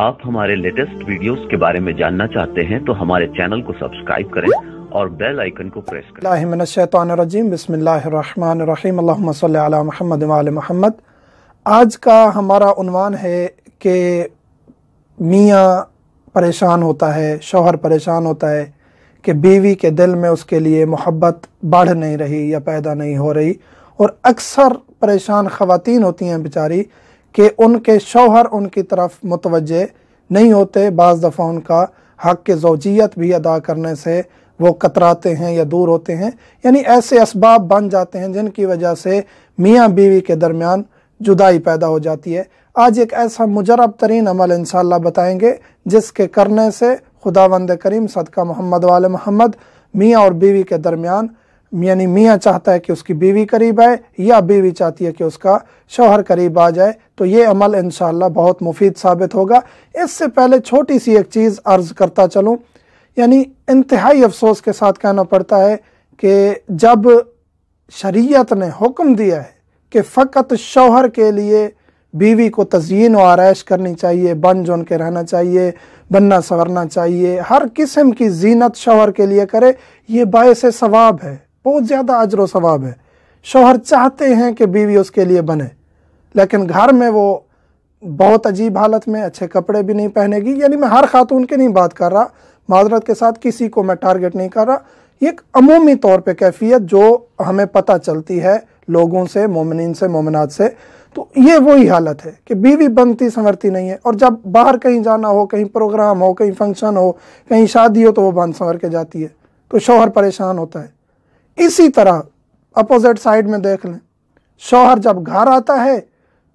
आप हमारे latest videos के बारे में जानना चाहते हैं तो हमारे चैनल को सब्सक्राइब करें और बेल आइकन को प्रेस करें रजीम बसमीम आज का हमारा उनवान है कि मियाँ परेशान होता है शोहर परेशान होता है कि बीवी के दिल में उसके लिए मोहब्बत बढ़ नहीं रही या पैदा नहीं हो रही और अक्सर परेशान ख़वान होती हैं बेचारी कि उनके शौहर उनकी तरफ मुतवजे नहीं होते बज़ दफ़ा उनका हक़ के जोजियत भी अदा करने से वो कतराते हैं या दूर होते हैं यानी ऐसे इसबाब बन जाते हैं जिनकी वजह से मियाँ बीवी के दरमियान जुदाई पैदा हो जाती है आज एक ऐसा मुजरब तरीन अमल इनशाला बताएंगे जिसके करने से खुदा वंद करीम सदका मोहम्मद वाल महमद मियाँ और बीवी के दरमियान यानी मियाँ चाहता है कि उसकी बीवी करीब आए या बीवी चाहती है कि उसका शौहर करीब आ जाए तो ये अमल इन बहुत मुफीद साबित होगा इससे पहले छोटी सी एक चीज़ अर्ज़ करता चलूँ यानी इंतहाई अफसोस के साथ कहना पड़ता है कि जब शरीयत ने हुक्म दिया है कि फ़कत शौहर के लिए बीवी को तजयन व आरइश करनी चाहिए बन जोन के रहना चाहिए बनना संवरना चाहिए हर किस्म की जीनत शौहर के लिए करे ये बायस सवाब है बहुत ज़्यादा अजर व सवाब है शोहर चाहते हैं कि बीवी उसके लिए बने लेकिन घर में वो बहुत अजीब हालत में अच्छे कपड़े भी नहीं पहनेगी यानी मैं हर खातून की नहीं बात कर रहा माजरत के साथ किसी को मैं टारगेट नहीं कर रहा ये एक अमूमी तौर पे कैफियत जो हमें पता चलती है लोगों से मोमिन से मोमनात से तो ये वही हालत है कि बीवी बनती संवरती नहीं है और जब बाहर कहीं जाना हो कहीं प्रोग्राम हो कहीं फंक्शन हो कहीं शादी हो तो वो बंद संवर के जाती है तो शोहर परेशान होता है इसी तरह अपोजिट साइड में देख लें शौहर जब घर आता है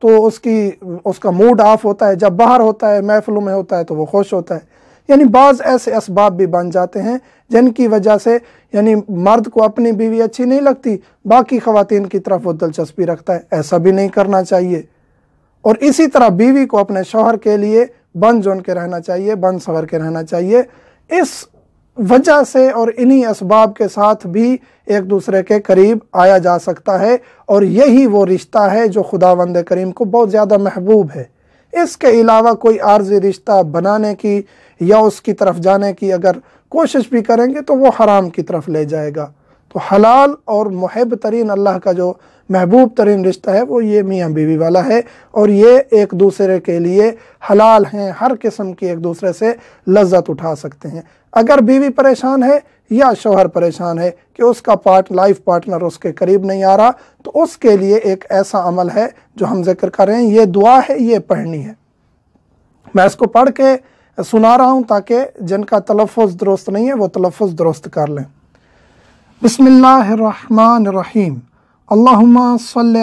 तो उसकी उसका मूड ऑफ होता है जब बाहर होता है महफलों में होता है तो वो खुश होता है यानी बाज़ ऐसे इसबाब भी बन जाते हैं जिनकी वजह से यानी मर्द को अपनी बीवी अच्छी नहीं लगती बाकी ख़वान की तरफ वो दिलचस्पी रखता है ऐसा भी नहीं करना चाहिए और इसी तरह बीवी को अपने शोहर के लिए बन जोन के रहना चाहिए बन सवर के रहना चाहिए इस वजह से और इन्हीं इसबाब के साथ भी एक दूसरे के करीब आया जा सकता है और यही वो रिश्ता है जो खुदा वंद करीम को बहुत ज़्यादा महबूब है इसके अलावा कोई आर्जी रिश्ता बनाने की या उसकी तरफ जाने की अगर कोशिश भी करेंगे तो वो हराम की तरफ ले जाएगा तो हलाल और महब तरीन अल्लाह का जो महबूब तरीन रिश्ता है वो ये मियाँ बीवी वाला है और ये एक दूसरे के लिए हलाल हैं हर किस्म की एक दूसरे से लज्जत उठा सकते हैं अगर बीवी परेशान है या शोहर परेशान है कि उसका पार्ट लाइफ पार्टनर उसके करीब नहीं आ रहा तो उसके लिए एक ऐसा अमल है जो हम जिक्र कर रहे हैं ये दुआ है ये पढ़नी है मैं इसको पढ़ के सुना रहा हूँ ताकि जिनका तलफ़ दुरुस्त नहीं है वो तलफ़ दुरुस्त कर लें बसमीम सल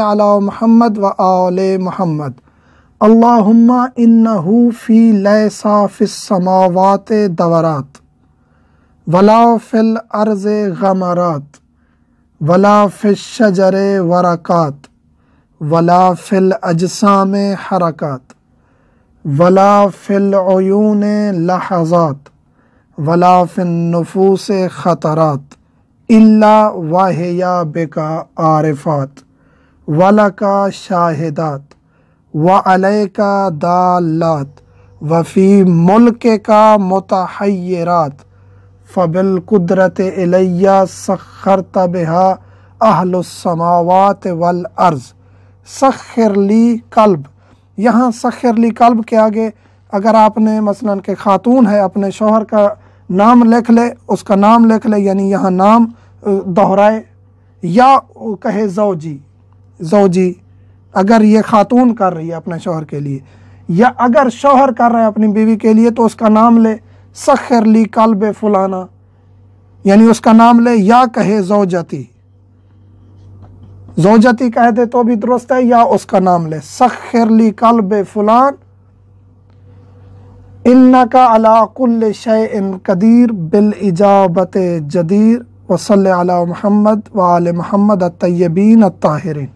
महमद व आल महमद अल्लाहुम्मा इन्नहू फ़ी लैसा फ़िस्समावात दवरात वला फ़िल अर्ज़ गमरात वला वरक़ात वला फ़िल अजसाम हरकत वला फ़िल लहज़ात वला फ़िन नफूस ख़तरात इल्ला वाहिया बेका आरफात वाला का शाहिदात व अलय का दालत वफ़ी मुल्क का मतहैरात फ़बिल कुदरत इलैया सखर तबहा अहलसमावत वल अर्ज़ सखरली कल्ब यहाँ सखरली कल्ब के आगे अगर आपने मसलन के ख़ातून है अपने शोहर का नाम लिख ले उसका नाम लिख ले यानी यहाँ नाम दोहराए या कहे जोजी जी जी अगर ये खातून कर रही है अपने शोहर के लिए या अगर शोहर कर रहा है अपनी बीवी के लिए तो उसका नाम ले सखर ली कालब फुलाना यानी उसका नाम ले या कहे जोजती जोजती कह दे तो भी दुरुस्त है या उसका नाम ले सखर ली कल्ब फुलान इन्ना का अलाकुल्ल इन कदीर बिल इजाबत जदीर वसल महमद वाल महमद अतयबीन अताहरीन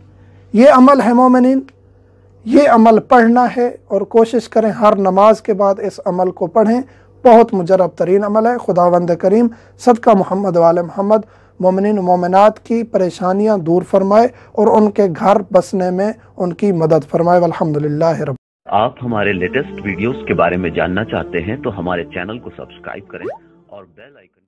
ये अमल है मोमिन ये अमल पढ़ना है और कोशिश करें हर नमाज के बाद इस अमल को पढ़ें बहुत मुजरब तरीन अमल है खुदावंद करीम सदका महमद वाल महमद मोमिन मोमिनत की परेशानियाँ दूर फरमाए और उनके घर बसने में उनकी मदद फरमाए अलहमदिल्ला रब आप हमारे लेटेस्ट वीडियोस के बारे में जानना चाहते हैं तो हमारे चैनल को सब्सक्राइब करें और बेल आइकन